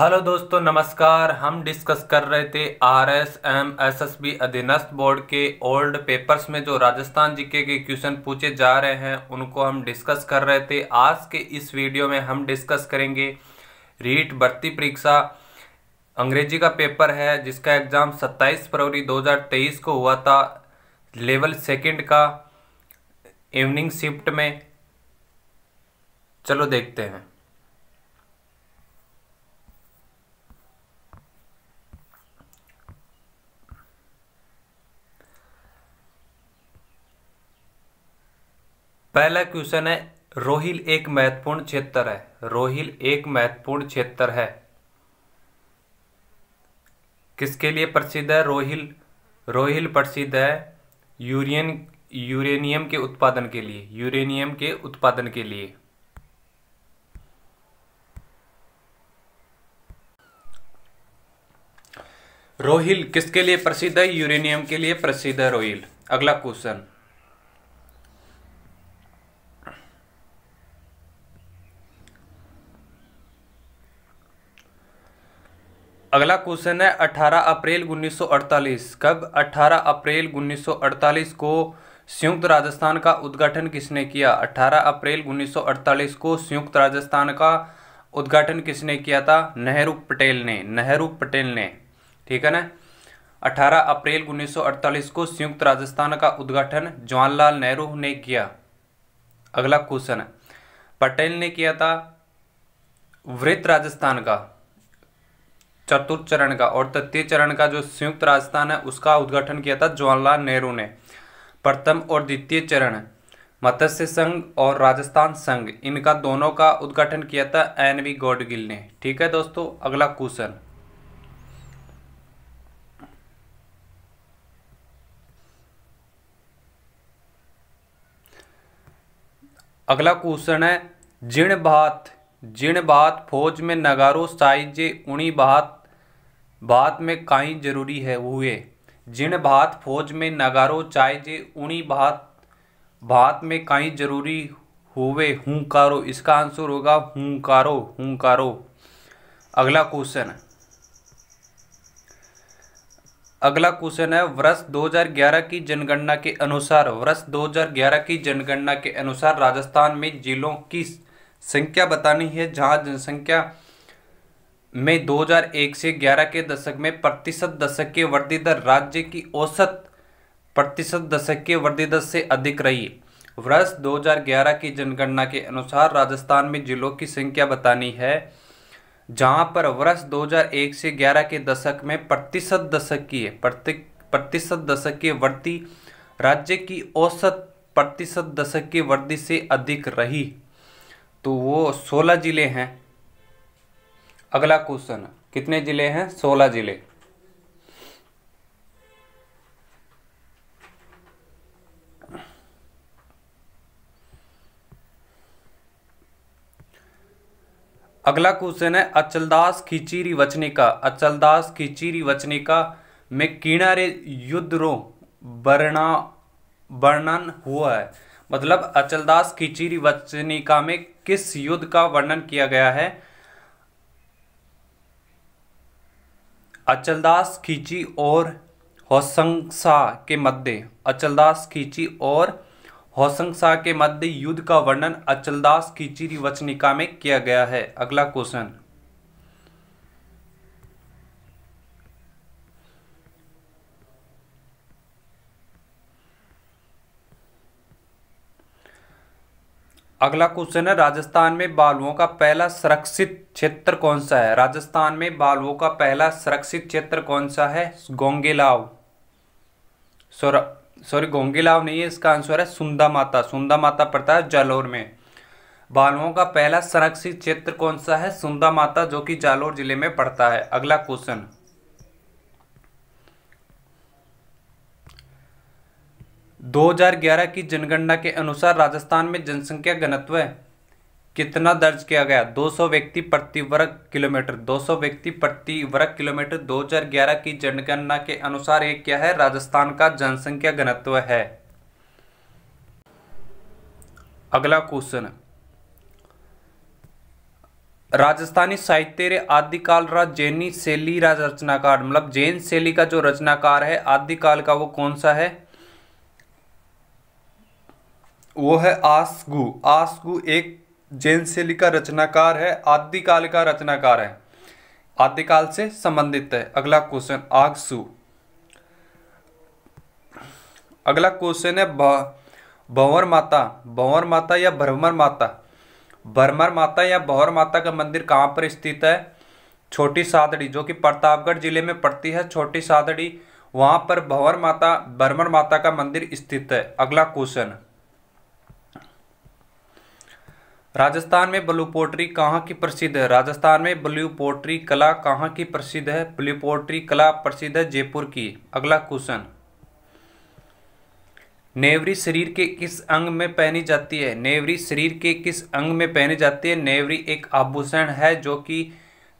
hello दोस्तों नमस्कार हम डिस्कस कर रहे थे R S M S S B अधीनस्थ बोर्ड के ओल्ड पेपर्स में जो राजस्थान जीके के क्वेश्चन पूछे जा रहे हैं उनको हम डिस्कस कर रहे थे आज के इस वीडियो में हम डिस्कस करेंगे रीट भर्ती परीक्षा अंग्रेजी का पेपर है जिसका एग्ज़ाम 27 फरवरी 2023 को हुआ था लेवल सेकेंड का इवनिंग शिफ्ट में चलो देखते हैं पहला क्वेश्चन है रोहिल एक महत्वपूर्ण क्षेत्र है रोहिल एक महत्वपूर्ण क्षेत्र है किसके लिए प्रसिद्ध है रोहिल रोहिल प्रसिद्ध है यूरियन यूरेनियम के उत्पादन के लिए यूरेनियम के उत्पादन के लिए रोहिल किसके लिए प्रसिद्ध है यूरेनियम के लिए प्रसिद्ध है रोहिल अगला क्वेश्चन अगला क्वेश्चन है 18 अप्रैल 1948 कब 18 अप्रैल 1948 को संयुक्त राजस्थान का उद्घाटन किसने किया 18 अप्रैल 1948 को संयुक्त राजस्थान का उद्घाटन किसने किया था नेहरू पटेल ने नेहरू पटेल ने ठीक है ना 18 अप्रैल 1948 को संयुक्त राजस्थान का उद्घाटन जवाहरलाल नेहरू ने किया अगला क्वेश्चन है पटेल ने किया था वृत्त राजस्थान का चतुर्थ चरण का और तृतीय चरण का जो संयुक्त राजस्थान है उसका उद्घाटन किया था जवाहरलाल नेहरू ने प्रथम और द्वितीय चरण मत्स्य संघ और राजस्थान संघ इनका दोनों का उद्घाटन किया था एन वी गौडगिल ने ठीक है दोस्तों अगला क्वेश्चन अगला क्वेश्चन है जिण बात जिण बात फौज में नगारो साइज उणी बात बात में काई जरूरी है हुए जिन भात फौज में नगारो चाय जे उन्हीं भात भात में काई जरूरी हुए हुंकारो इसका आंसर होगा हुंकारो हुंकारो अगला क्वेश्चन अगला क्वेश्चन है वर्ष 2011 की जनगणना के अनुसार वर्ष 2011 की जनगणना के अनुसार राजस्थान में जिलों की संख्या बतानी है जहां जनसंख्या में 2001 से 11 के दशक में प्रतिशत दशक के वृद्धि दर राज्य की औसत प्रतिशत दशक के वृद्धि दर से अधिक रही वर्ष 2011 की जनगणना के अनुसार राजस्थान में जिलों की संख्या बतानी है जहां पर वर्ष 2001 से 11 के दशक में प्रतिशत दशक की प्रतिशत दशक की वृद्धि राज्य की औसत प्रतिशत दशक की वृद्धि से अधिक रही तो वो 16 जिले हैं अगला क्वेश्चन कितने जिले हैं सोलह जिले अगला क्वेश्चन है अचलदास खिचीरी वचनिका अचलदास खिचीरी वचनिका में किनारे युद्धरों वर्णा वर्णन हुआ है मतलब अचलदास खिचीरी वचनिका में किस युद्ध का वर्णन किया गया है अचलदास खींची और होसंगसा के मध्य अचलदास खींची और होसंगसा के मध्य युद्ध का वर्णन अचलदास खींची रिवचनिका में किया गया है अगला क्वेश्चन अगला क्वेश्चन है राजस्थान में बालुओं का पहला सुरक्षित क्षेत्र कौन सा है राजस्थान में बालुओं का पहला सुरक्षित क्षेत्र कौन सा है गोंगेलाव सॉरी गोंगेलाव नहीं है इसका आंसर है सुंदा माता सुंदा माता पड़ता है जालोर में बालुओं का पहला संरक्षित क्षेत्र कौन सा है सुंदा माता जो कि जालोर जिले में पड़ता है अगला क्वेश्चन 2011 की जनगणना के अनुसार राजस्थान में जनसंख्या घनत्व कितना दर्ज किया गया 200 व्यक्ति प्रति वर्ग किलोमीटर 200 व्यक्ति प्रति वर्ग किलोमीटर 2011 की जनगणना के अनुसार ये क्या है राजस्थान का जनसंख्या घनत्व है अगला क्वेश्चन राजस्थानी साहित्य रे आदिकाल राज जैनी शैली राज रचनाकार मतलब जैन शैली का जो रचनाकार है आदिकाल का वो कौन सा है वो है आसगु आसगु एक जैन शैली का रचनाकार है आदिकाल का रचनाकार है आदिकाल से संबंधित है अगला क्वेश्चन आगसु अगला क्वेश्चन है भंवर माता भंवर माता या भ्रमर माता भ्रमर माता या भंवर माता का मंदिर कहाँ पर स्थित है छोटी सादड़ी जो कि प्रतापगढ़ जिले में पड़ती है छोटी सादड़ी वहाँ पर भंवर माता भ्रमर माता का मंदिर स्थित है अगला क्वेश्चन राजस्थान में ब्लू पोट्री कहाँ की प्रसिद्ध है राजस्थान में ब्लू पोट्री कला कहाँ की प्रसिद्ध है ब्लू पोट्री कला प्रसिद्ध है जयपुर की अगला क्वेश्चन नेवरी शरीर के किस अंग में पहनी जाती है नेवरी शरीर के किस अंग में पहनी जाती है नेवरी एक आभूषण है जो कि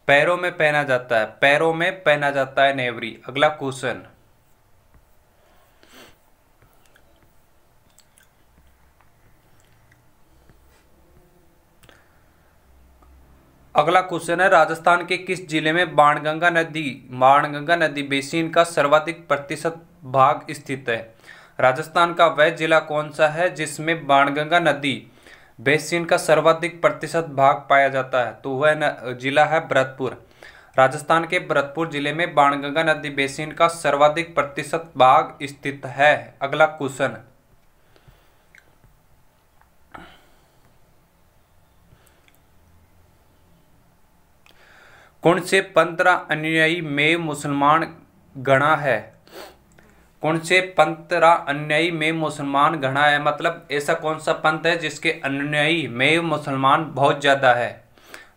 पैरों में पहना जाता है पैरों में पहना जाता है नेवरी अगला क्वेश्चन अगला क्वेश्चन है राजस्थान के किस जिले में बाणगंगा नदी बाणगंगा नदी बेसिन का सर्वाधिक प्रतिशत भाग स्थित है राजस्थान का वह जिला कौन सा है जिसमें बाणगंगा नदी बेसिन का सर्वाधिक प्रतिशत भाग पाया जाता है तो वह जिला है भरतपुर राजस्थान के भरतपुर जिले में बाणगंगा नदी बेसिन का सर्वाधिक प्रतिशत भाग स्थित है अगला क्वेश्चन कौन से पंद्रह अनुयायी में मुसलमान गणा है कौन से पंतरा अनुयायी में मुसलमान घना है मतलब ऐसा कौन सा पंथ है जिसके अनुयायी में मुसलमान बहुत ज़्यादा है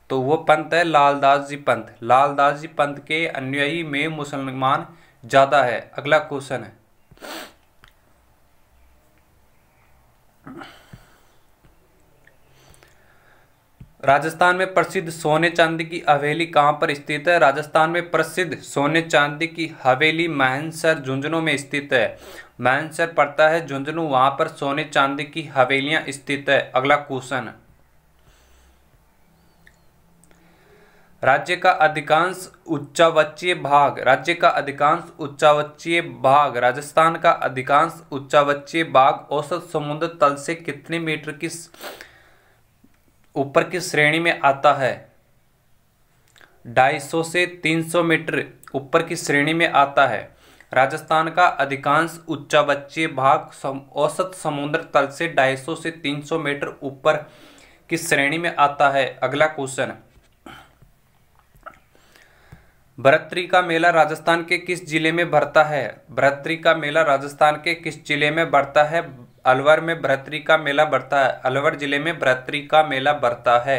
तो वो पंथ है लालदास जी पंथ लालदास जी पंथ के अनुयायी में मुसलमान ज़्यादा है अगला क्वेश्चन है राजस्थान में प्रसिद्ध सोने चांदी की हवेली कहाँ पर स्थित है राजस्थान में प्रसिद्ध सोने चांदी की हवेली महनसर झुंझुनू में स्थित है महनसर पड़ता है झुंझुनू वहाँ पर सोने चांदी की हवेलियाँ स्थित है अगला क्वेश्चन राज्य का अधिकांश उच्चावचीय भाग राज्य का अधिकांश उच्चावचीय भाग राजस्थान का अधिकांश उच्चावचीय भाग औसत समुद्र तल से कितने मीटर की ऊपर की श्रेणी में आता है 250 से 300 मीटर ऊपर की श्रेणी में आता है राजस्थान का अधिकांश उच्चावच्चीय भाग सम, औसत समुद्र तल से 250 से 300 मीटर ऊपर की श्रेणी में आता है अगला क्वेश्चन भरतरी का मेला राजस्थान के किस जिले में भरता है भरतरी का मेला राजस्थान के किस जिले में बढ़ता है अलवर में भरतरी का मेला बढ़ता है अलवर जिले में भरतरी का मेला बढ़ता है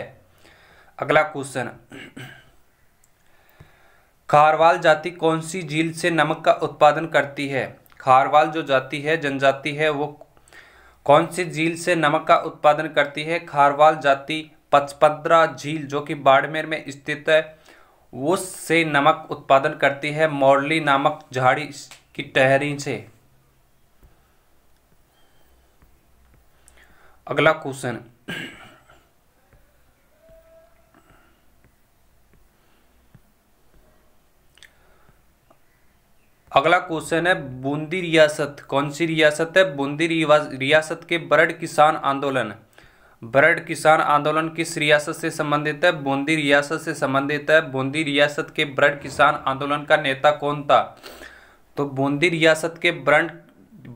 अगला क्वेश्चन खारवाल जाति कौन सी झील से नमक का उत्पादन करती है खारवाल जो जाति है जनजाति है वो कौन सी झील से नमक का उत्पादन करती है खारवाल जाति पचपद्रा झील जो कि बाड़मेर में स्थित है उससे नमक उत्पादन करती है मौरली नामक झाड़ी की टहरी से अगला क्वेश्चन अगला क्वेश्चन है बूंदी रियासत कौन सी रियासत है बूंदी रियासत के बरड किसान आंदोलन बरड किसान आंदोलन किस रियासत से संबंधित है बूंदी रियासत से संबंधित है बूंदी रियासत के बरड किसान आंदोलन का नेता कौन था तो बूंदी रियासत के ब्रंड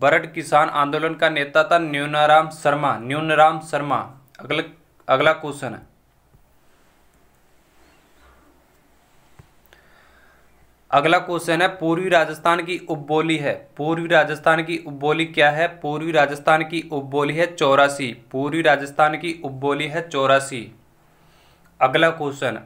बरड किसान आंदोलन का नेता था न्यूनाराम शर्मा न्यूनाराम शर्मा अगला अगला क्वेश्चन है अगला क्वेश्चन है पूर्वी राजस्थान की उपबोली है पूर्वी राजस्थान की उपबोली क्या है पूर्वी राजस्थान की उपबोली है चौरासी पूर्वी राजस्थान की उपबोली है चौरासी अगला क्वेश्चन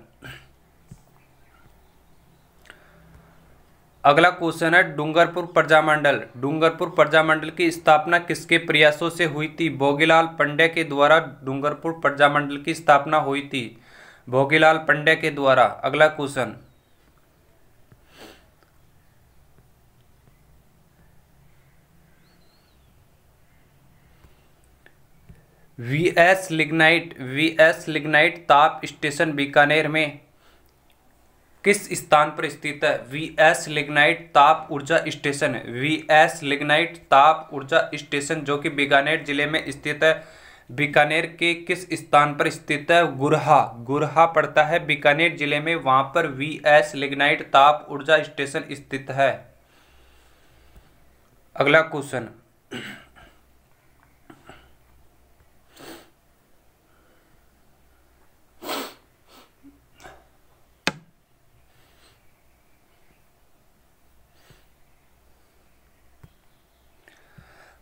अगला क्वेश्चन है डूंगरपुर प्रजामंडल डूंगरपुर प्रजामंडल की स्थापना किसके प्रयासों से हुई थी भोगीलाल पंडे के द्वारा डूंगरपुर प्रजामंडल की स्थापना हुई थी भोगीलाल पंडे के द्वारा अगला question V S lignite V S lignite ताप स्टेशन बीकानेर में किस स्थान पर स्थित है वी एस लिग्नाइट ताप ऊर्जा स्टेशन वी एस लिग्नाइट ताप ऊर्जा स्टेशन जो कि बीकानेर जिले में स्थित है बीकानेर के किस स्थान पर स्थित है गुरहा गुरहा पड़ता है बीकानेर जिले में वहां पर वी एस लिग्नाइट ताप ऊर्जा स्टेशन स्थित है अगला क्वेश्चन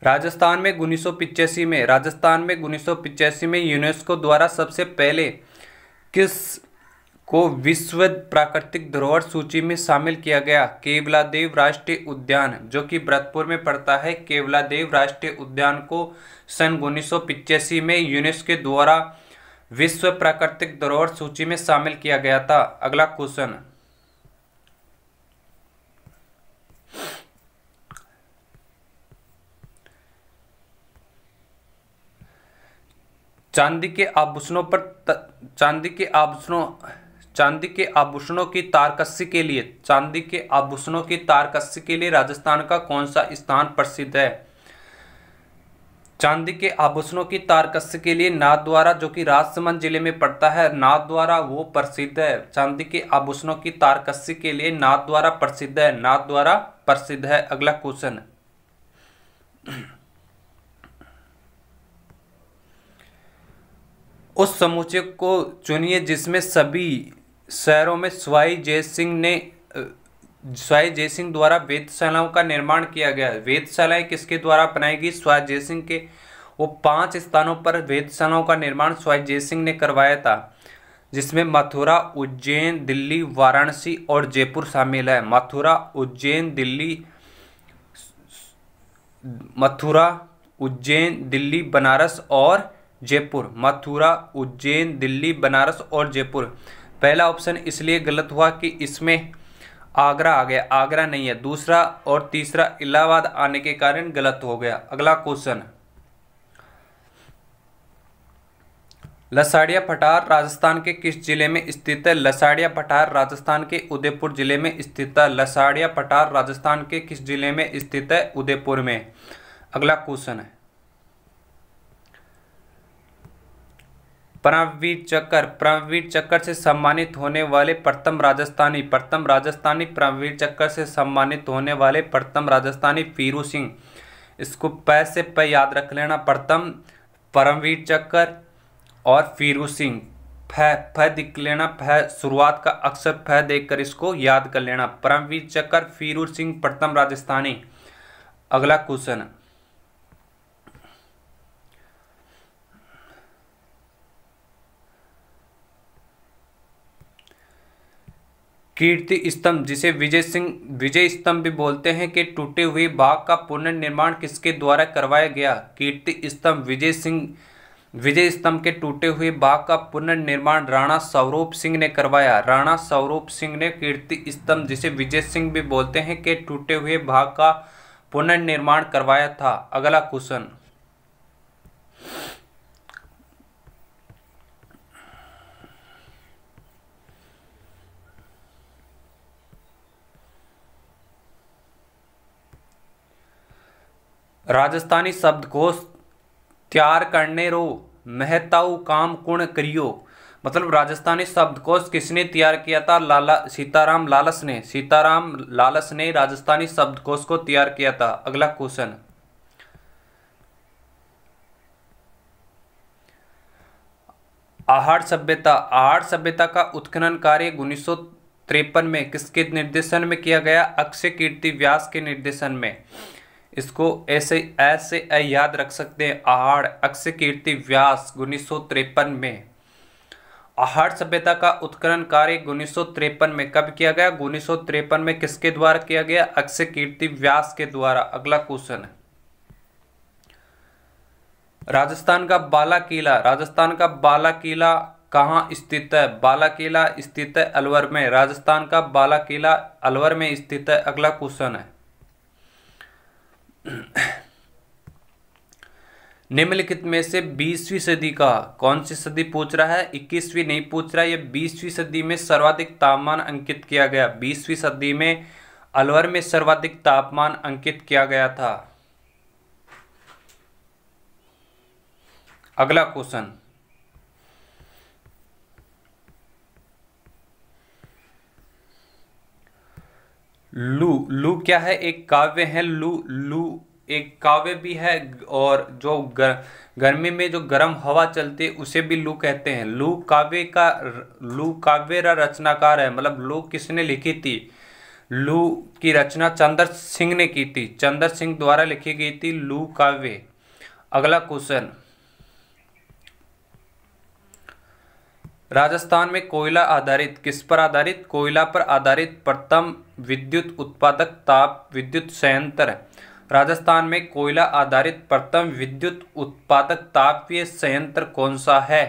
राजस्थान में उन्नीस में राजस्थान में उन्नीस में यूनेस्को द्वारा सबसे पहले किस को विश्व प्राकृतिक धरोहर सूची में शामिल किया गया केवलादेव राष्ट्रीय उद्यान जो कि भरतपुर में पड़ता है केवलादेव राष्ट्रीय उद्यान को सन उन्नीस में यूनेस्को द्वारा विश्व प्राकृतिक धरोहर सूची में शामिल किया गया था अगला क्वेश्चन चांदी के आभूषणों पर चांदी के आभूषणों चांदी के आभूषणों की तारकशी के लिए चांदी के आभूषणों की तारकशी के लिए राजस्थान का कौन सा स्थान प्रसिद्ध है चांदी के आभूषणों की तारकशी के लिए नाथद्वारा जो कि राजसमंद जिले में पड़ता है नाथद्वारा वो प्रसिद्ध है चांदी के आभूषणों की तारकशी के लिए नाथद्वारा प्रसिद्ध है नाथद्वारा प्रसिद्ध है अगला क्वेश्चन उस समूचे को चुनिए जिसमें सभी शहरों में स्वाई जय सिंह ने स्वाई जय सिंह द्वारा वेदशालाओं का निर्माण किया गया वेदशालाएं किसके द्वारा अपनाई गई स्वाई जय सिंह के वो पांच स्थानों पर वेदशालाओं का निर्माण स्वाई जय सिंह ने करवाया था जिसमें मथुरा उज्जैन दिल्ली वाराणसी और जयपुर शामिल है मथुरा उज्जैन दिल्ली मथुरा उज्जैन दिल्ली बनारस और जयपुर मथुरा उज्जैन दिल्ली बनारस और जयपुर पहला ऑप्शन इसलिए गलत हुआ कि इसमें आगरा आ गया आगरा नहीं है दूसरा और तीसरा इलाहाबाद आने के कारण गलत हो गया अगला क्वेश्चन लसाड़िया पठार राजस्थान के किस जिले में स्थित है लसाड़िया पठार राजस्थान के उदयपुर जिले में स्थित है लसाड़िया पठार राजस्थान के किस जिले में स्थित है उदयपुर में अगला क्वेश्चन है परमवीर चक्र परमवीर चक्र से सम्मानित होने वाले प्रथम राजस्थानी प्रथम राजस्थानी परमवीर चक्र से सम्मानित होने वाले प्रथम राजस्थानी पीरू सिंह इसको पैसे से याद रख लेना प्रथम परमवीर चक्र और फिरू सिंह फै फै दिख लेना फै शुरुआत का अक्सर फै देखकर इसको याद कर लेना परमवीर चक्र फिरू सिंह प्रथम राजस्थानी अगला क्वेश्चन कीर्ति स्तंभ जिसे विजय सिंह विजय स्तंभ भी बोलते हैं कि टूटे हुए बाघ का पुनर्निर्माण किसके द्वारा करवाया गया कीर्ति स्तंभ विजय सिंह विजय स्तंभ के टूटे हुए बाघ का पुनर्निर्माण राणा स्वरूप सिंह ने करवाया राणा स्वरूप सिंह ने कीर्ति स्तंभ जिसे विजय सिंह भी बोलते हैं कि टूटे हुए भाग का पुनर्निर्माण करवाया था अगला क्वेश्चन राजस्थानी शब्दकोश तैयार करने रो महताऊ काम कुण करियो मतलब राजस्थानी शब्दकोश किसने तैयार किया था लाला सीताराम लालस ने सीताराम लालस ने राजस्थानी शब्दकोश को तैयार किया था अगला क्वेश्चन आहार सभ्यता आहार सभ्यता का उत्खनन कार्य उन्नीस में किसके निर्देशन में किया गया अक्षय कीर्ति व्यास के निर्देशन में इसको ऐसे ऐसे याद रख सकते हैं आहाड़ अक्षय कीर्ति व्यास उन्नीस में आहार सभ्यता का उत्खनन कार्य उन्नीस में कब किया गया उन्नीस में किसके द्वारा किया गया अक्षय कीर्ति व्यास के द्वारा अगला क्वेश्चन राजस्थान का बाला किला राजस्थान का बाला किला कहाँ स्थित है बाला किला स्थित है अलवर में राजस्थान का बाला किला अलवर में स्थित है अगला क्वेश्चन है निम्नलिखित में से 20वीं सदी का कौन सी सदी पूछ रहा है 21वीं नहीं पूछ रहा है यह 20वीं सदी में सर्वाधिक तापमान अंकित किया गया 20वीं सदी में अलवर में सर्वाधिक तापमान अंकित किया गया था अगला क्वेश्चन लू लू क्या है एक काव्य है लू लू एक काव्य भी है और जो गर, गर्मी में जो गर्म हवा चलती है उसे भी लू कहते हैं लू काव्य का लू काव्य रचनाकार है मतलब लू किसने लिखी थी लू की रचना चंद्र सिंह ने की थी चंद्र सिंह द्वारा लिखी गई थी लू काव्य अगला क्वेश्चन राजस्थान में कोयला आधारित किस पर आधारित कोयला पर आधारित प्रथम विद्युत उत्पादक ताप विद्युत संयंत्र राजस्थान में कोयला आधारित प्रथम विद्युत उत्पादक तापीय संयंत्र कौन सा है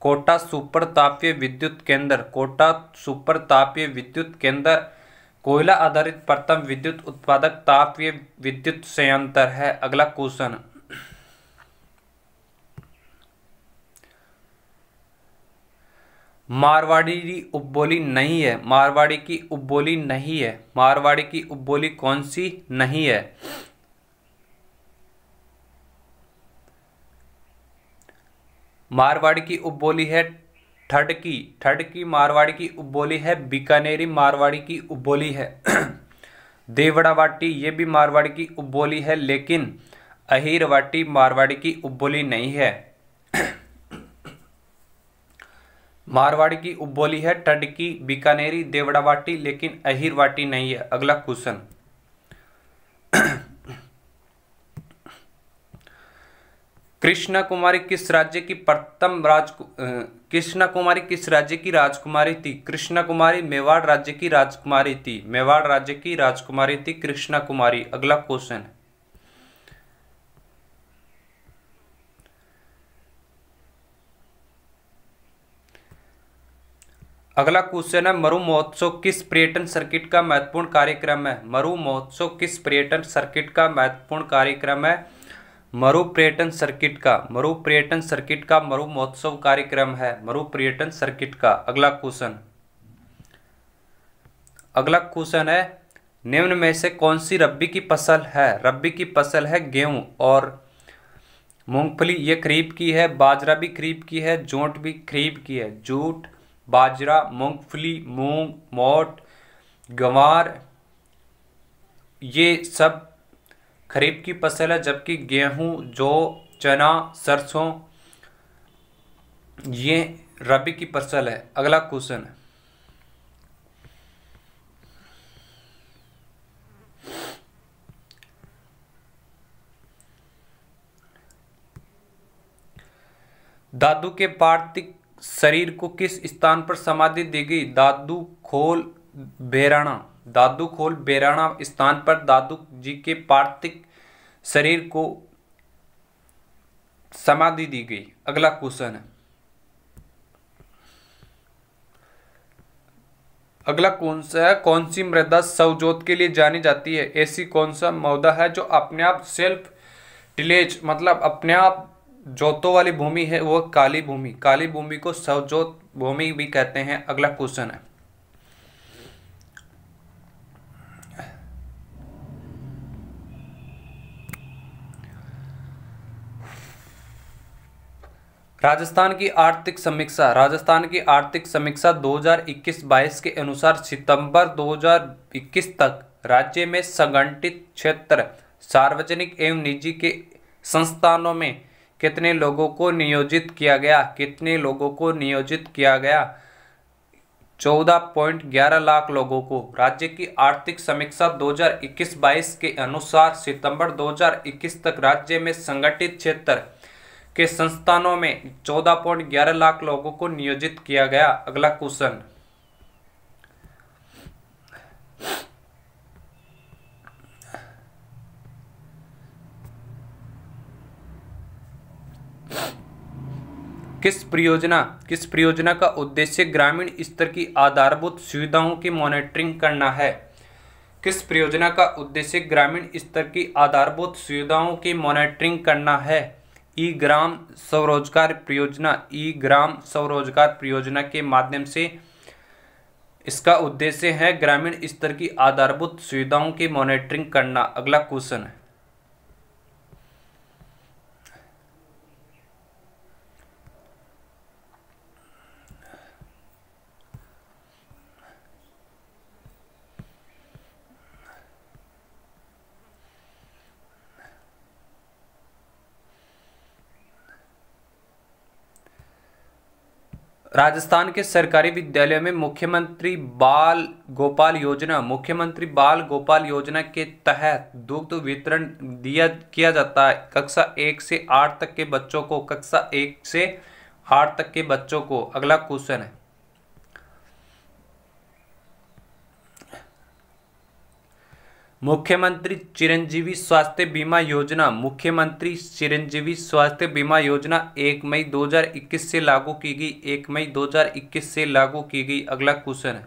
कोटा सुपर तापीय विद्युत केंद्र कोटा सुपर तापीय विद्युत केंद्र कोयला आधारित प्रथम विद्युत उत्पादक तापीय विद्युत संयंत्र है अगला क्वेश्चन मारवाड़ी की उपबोली नहीं है मारवाड़ी की उपबोली नहीं है मारवाड़ी की उपबोली कौन सी नहीं है मारवाड़ी की उपबोली है ठडकी ठडकी मारवाड़ी की उपबोली है बीकानेरी मारवाड़ी की उपबोली है देवड़ावाटी ये भी मारवाड़ी की उपबोली है लेकिन अहिरवाटी मारवाड़ी की उपबोली नहीं है मारवाड़ी की उपबोली है टडकी बीकानेरी देवड़ावाटी लेकिन अहिरवाटी नहीं है अगला क्वेश्चन कृष्णा कुमारी किस राज्य की प्रथम राज कृष्णा कुमारी किस राज्य की राजकुमारी थी कृष्णा कुमारी मेवाड़ राज्य की राजकुमारी थी मेवाड़ राज्य की राजकुमारी थी कृष्णा कुमारी अगला क्वेश्चन है अगला क्वेश्चन है मरु महोत्सव किस पर्यटन सर्किट का महत्वपूर्ण कार्यक्रम है मरु महोत्सव किस पर्यटन सर्किट का महत्वपूर्ण कार्यक्रम है मरु पर्यटन सर्किट का मरु पर्यटन सर्किट का मरु महोत्सव कार्यक्रम है मरु पर्यटन सर्किट का अगला क्वेश्चन अगला क्वेश्चन है निम्न में से कौन सी रब्बी की फसल है रब्बी की फसल है गेहूं और मूंगफली ये खरीफ की है बाजरा भी खरीफ की है जोट भी खरीफ की है जूट बाजरा मूंगफली मूंग मोट गंवार ये सब खरीफ की फसल है जबकि गेहूं जौ चना सरसों ये रबी की फसल है अगला क्वेश्चन दादू के पार्थिव शरीर को किस स्थान पर समाधि दी गई दादू खोल बेराणा दादू खोल बेराणा स्थान पर दादू जी के पार्थिक शरीर को समाधि दी गई अगला क्वेश्चन है अगला कौन सा है कौन सी मृदा सवजोत के लिए जानी जाती है ऐसी कौन सा मौदा है जो अपने आप सेल्फ टिलेज मतलब अपने आप जोतों वाली भूमि है वह काली भूमि काली भूमि को सवजोत भूमि भी कहते हैं अगला क्वेश्चन है राजस्थान की आर्थिक समीक्षा राजस्थान की आर्थिक समीक्षा 2021-22 के अनुसार सितंबर 2021 तक राज्य में संगठित क्षेत्र सार्वजनिक एवं निजी के संस्थानों में कितने लोगों को नियोजित किया गया कितने लोगों को नियोजित किया गया चौदह पॉइंट ग्यारह लाख लोगों को राज्य की आर्थिक समीक्षा 2021-22 के अनुसार सितंबर 2021 तक राज्य में संगठित क्षेत्र के संस्थानों में चौदह पॉइंट ग्यारह लाख लोगों को नियोजित किया गया अगला क्वेश्चन किस परियोजना किस परियोजना का उद्देश्य ग्रामीण स्तर की आधारभूत सुविधाओं की मॉनिटरिंग करना है किस परियोजना का उद्देश्य ग्रामीण स्तर की आधारभूत सुविधाओं की मॉनिटरिंग करना है ई ग्राम स्वरोजगार परियोजना ई ग्राम स्वरोजगार परियोजना के माध्यम से इसका उद्देश्य है ग्रामीण स्तर की आधारभूत सुविधाओं की मॉनिटरिंग करना अगला क्वेश्चन है राजस्थान के सरकारी विद्यालयों में मुख्यमंत्री बाल गोपाल योजना मुख्यमंत्री बाल गोपाल योजना के तहत दुग्ध वितरण दिया किया जाता है कक्षा एक से आठ तक के बच्चों को कक्षा एक से आठ तक के बच्चों को अगला क्वेश्चन है मुख्यमंत्री चिरंजीवी स्वास्थ्य बीमा योजना मुख्यमंत्री चिरंजीवी स्वास्थ्य बीमा योजना एक मई 2021 से लागू की गई एक मई 2021 से लागू की गई अगला क्वेश्चन है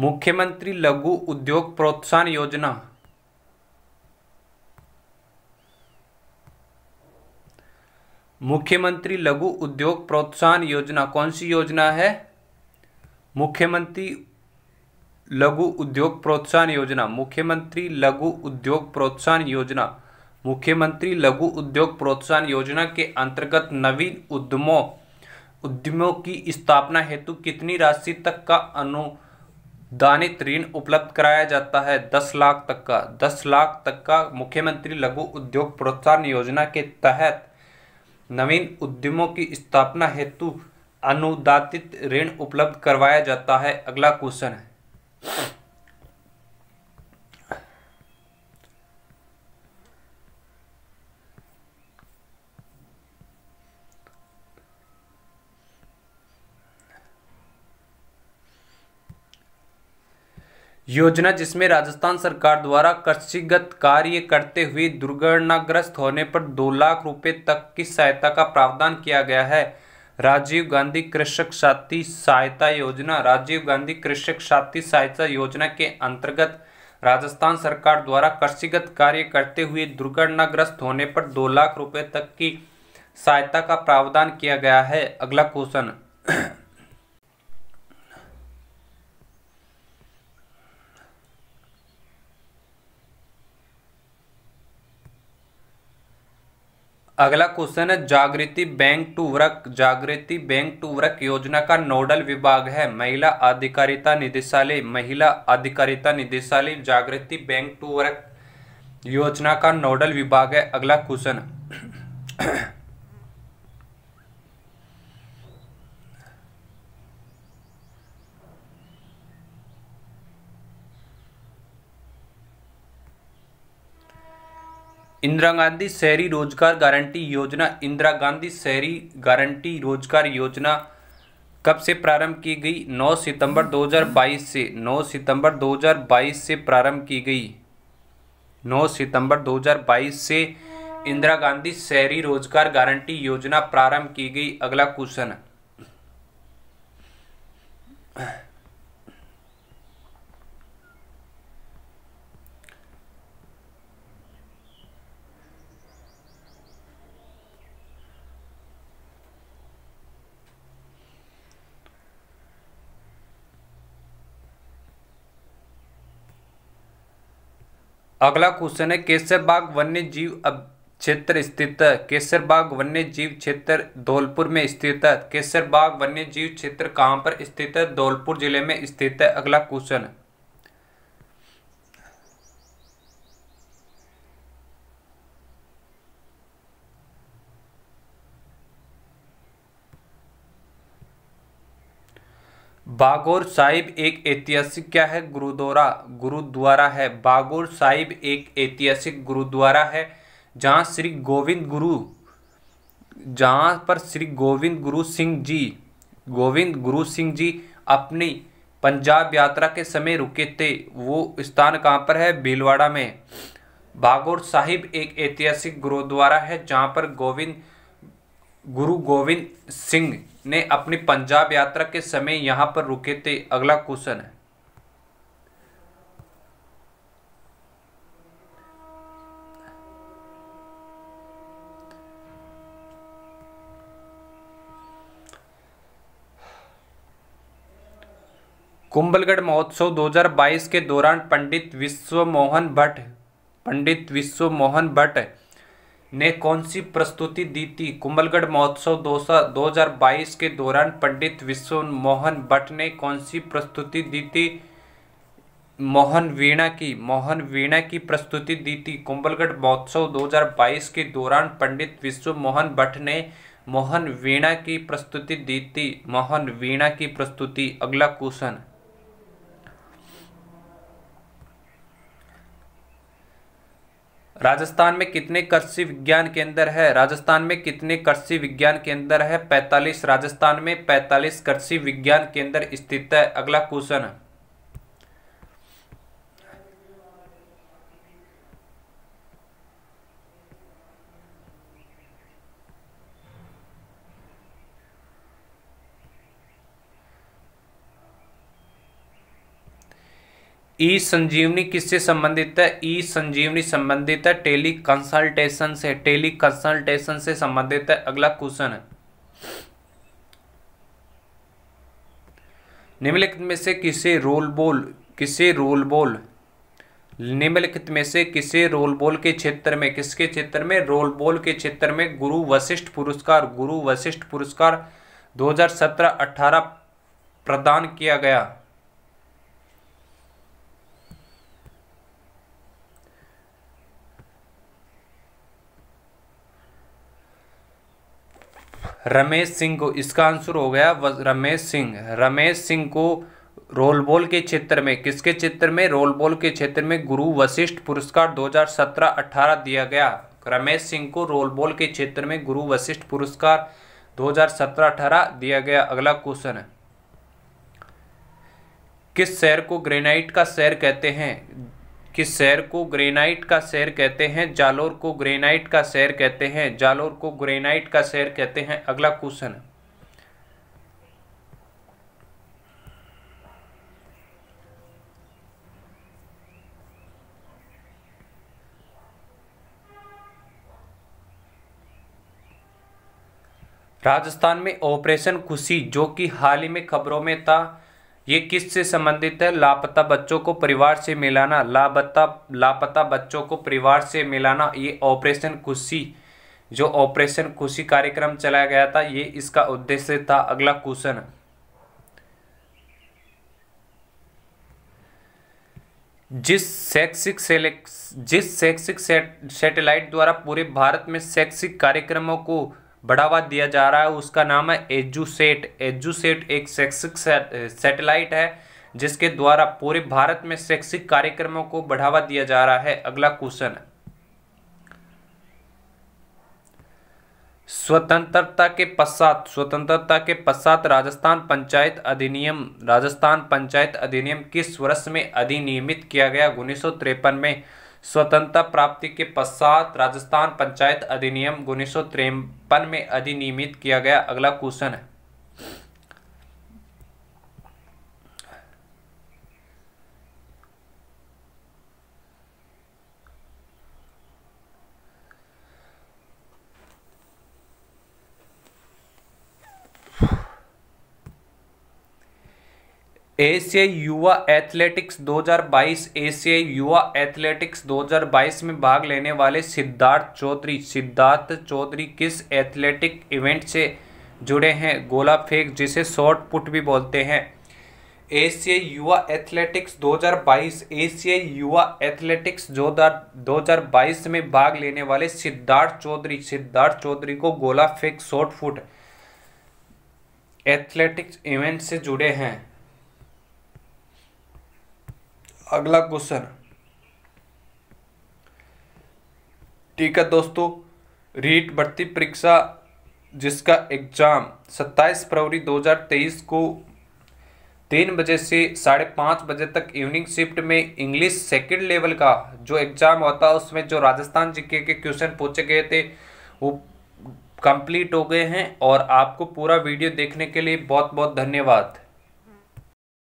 मुख्यमंत्री लघु उद्योग प्रोत्साहन योजना मुख्यमंत्री लघु उद्योग प्रोत्साहन योजना कौन सी योजना है मुख्यमंत्री लघु उद्योग प्रोत्साहन योजना मुख्यमंत्री लघु उद्योग प्रोत्साहन योजना मुख्यमंत्री लघु उद्योग प्रोत्साहन योजना के अंतर्गत नवीन उद्यमों उद्यमों की स्थापना हेतु कितनी राशि तक का अनु दानित ऋण उपलब्ध कराया जाता है दस लाख तक का दस लाख तक का मुख्यमंत्री लघु उद्योग प्रोत्साहन योजना के तहत नवीन उद्यमों की स्थापना हेतु अनुदातित ऋण उपलब्ध करवाया जाता है अगला क्वेश्चन है योजना जिसमें राजस्थान सरकार द्वारा कृषिगत कार्य करते हुए दुर्घटनाग्रस्त होने पर दो लाख रुपए तक की सहायता का प्रावधान किया गया है राजीव गांधी कृषक साथी सहायता योजना राजीव गांधी कृषक साथी सहायता योजना के अंतर्गत राजस्थान सरकार द्वारा कृषिगत कार्य करते हुए दुर्घटनाग्रस्त होने पर दो लाख रुपये तक की सहायता का प्रावधान किया गया है अगला क्वेश्चन अगला क्वेश्चन है Jagriti bank to work Jagriti bank to work योजना का नोडल विभाग है महिला अधिकारिता निदेशालय महिला अधिकारिता निदेशालय जागृति बैंक टू वर्क योजना का नोडल विभाग है अगला क्वेश्चन इंदिरा गांधी शहरी रोजगार गारंटी योजना इंदिरा गांधी शहरी गारंटी रोजगार योजना कब से प्रारंभ की गई 9 सितंबर 2022 से 9 सितंबर 2022 से प्रारंभ की गई 9 सितंबर 2022 से इंदिरा गांधी शहरी रोजगार गारंटी योजना प्रारंभ की गई अगला क्वेश्चन अगला क्वेश्चन है केसरबाग वन्य जीव क्षेत्र स्थित है केसरबाग वन्य जीव क्षेत्र धौलपुर में स्थित है केसरबाग वन्य जीव क्षेत्र कहाँ पर स्थित है धौलपुर जिले में स्थित है अगला क्वेश्चन बागोर साहिब एक ऐतिहासिक क्या है गुरुद्वारा गुरुद्वारा है बागोर साहिब एक ऐतिहासिक गुरुद्वारा है जहाँ श्री गोविंद गुरु जहाँ पर श्री गोविंद गुरु सिंह जी गोविंद गुरु सिंह जी अपनी पंजाब यात्रा के समय रुके थे वो स्थान कहाँ पर है भीलवाड़ा में बागोर साहिब एक ऐतिहासिक गुरुद्वारा है जहाँ पर गोविंद गुरु गोविंद सिंह ने अपनी पंजाब यात्रा के समय यहां पर रुके थे अगला क्वेश्चन है कुंभलगढ़ महोत्सव 2022 के दौरान पंडित विश्व मोहन भट्ट पंडित विश्व मोहन भट्ट ने कौन सी प्रस्तुति दी थी कुंभलगढ़ महोत्सव दो हजार बाईस के दौरान पंडित विश्व मोहन भट्ट ने कौन सी प्रस्तुति दी थी मोहन वीणा की मोहन वीणा की प्रस्तुति दी थी कुंभलगढ़ महोत्सव 2022 के दौरान पंडित विश्व मोहन भट्ट ने मोहन वीणा की प्रस्तुति दी थी मोहन वीणा की प्रस्तुति अगला क्वेश्चन राजस्थान में कितने कृषि विज्ञान केंद्र है राजस्थान में कितने कृषि विज्ञान केंद्र है 45 राजस्थान में 45 कृषि विज्ञान केंद्र स्थित है अगला क्वेश्चन ई संजीवनी किससे संबंधित है ई संजीवनी संबंधित है टेली कंसल्टेशन से टेली कंसल्टेशन से संबंधित है अगला क्वेश्चन है निम्नलिखित में से किसे रोल बोल किसे रोल बोल निम्नलिखित में से किसे रोल बोल के क्षेत्र में किसके क्षेत्र में रोल बोल के क्षेत्र में गुरु वशिष्ठ पुरस्कार गुरु वशिष्ठ पुरस्कार 2017-18 प्रदान किया गया रमेश सिंह को इसका आंसर हो गया रमेश सिंह रमेश सिंह को रोलबॉल के क्षेत्र में किसके क्षेत्र में रोलबॉल के क्षेत्र में गुरु वशिष्ठ पुरस्कार 2017-18 दिया गया रमेश सिंह को रोलबॉल के क्षेत्र में गुरु वशिष्ठ पुरस्कार 2017-18 दिया गया अगला क्वेश्चन किस शहर को ग्रेनाइट का शहर कहते हैं कि शहर को ग्रेनाइट का शहर कहते हैं जालोर को ग्रेनाइट का शहर कहते हैं जालोर को ग्रेनाइट का शहर कहते हैं अगला क्वेश्चन राजस्थान में ऑपरेशन खुशी जो कि हाल ही में खबरों में था ये किस से संबंधित है लापता बच्चों को परिवार से मिलाना लापता लापता बच्चों को परिवार से मिलाना ये ऑपरेशन खुशी जो ऑपरेशन खुशी कार्यक्रम चलाया गया था ये इसका उद्देश्य था अगला क्वेश्चन जिस शैक्षिक सेलेक्स जिस शैक्षिक सेटेलाइट द्वारा पूरे भारत में शैक्षिक कार्यक्रमों को बढ़ावा दिया जा रहा है उसका नाम है एजुसेट एजुसेट एक शैक्षिक सैटेलाइट है जिसके द्वारा पूरे भारत में शैक्षिक कार्यक्रमों को बढ़ावा दिया जा रहा है अगला क्वेश्चन स्वतंत्रता के पश्चात स्वतंत्रता के पश्चात राजस्थान पंचायत अधिनियम राजस्थान पंचायत अधिनियम किस वर्ष में अधिनियमित किया गया उन्नीस में स्वतंत्रता प्राप्ति के पश्चात राजस्थान पंचायत अधिनियम उन्नीस में अधिनियमित किया गया अगला क्वेश्चन है एशियाई युवा एथलेटिक्स 2022 एशियाई युवा एथलेटिक्स 2022 में भाग लेने वाले सिद्धार्थ चौधरी सिद्धार्थ चौधरी किस एथलेटिक इवेंट से जुड़े हैं गोला फेंक जिसे शॉर्ट पुट भी बोलते हैं एशियाई युवा एथलेटिक्स 2022 एशियाई युवा एथलेटिक्स दो हज़ार बाईस में भाग लेने वाले सिद्धार्थ चौधरी सिद्धार्थ चौधरी को गोला फेंक शॉर्ट फुट एथलेटिक्स इवेंट से जुड़े हैं अगला क्वेश्चन ठीक है दोस्तों रीट भर्ती परीक्षा जिसका एग्जाम 27 फरवरी 2023 को तीन बजे से साढ़े पाँच बजे तक इवनिंग शिफ्ट में इंग्लिश सेकंड लेवल का जो एग्ज़ाम होता है उसमें जो राजस्थान जीके के क्वेश्चन पूछे गए थे वो कंप्लीट हो गए हैं और आपको पूरा वीडियो देखने के लिए बहुत बहुत धन्यवाद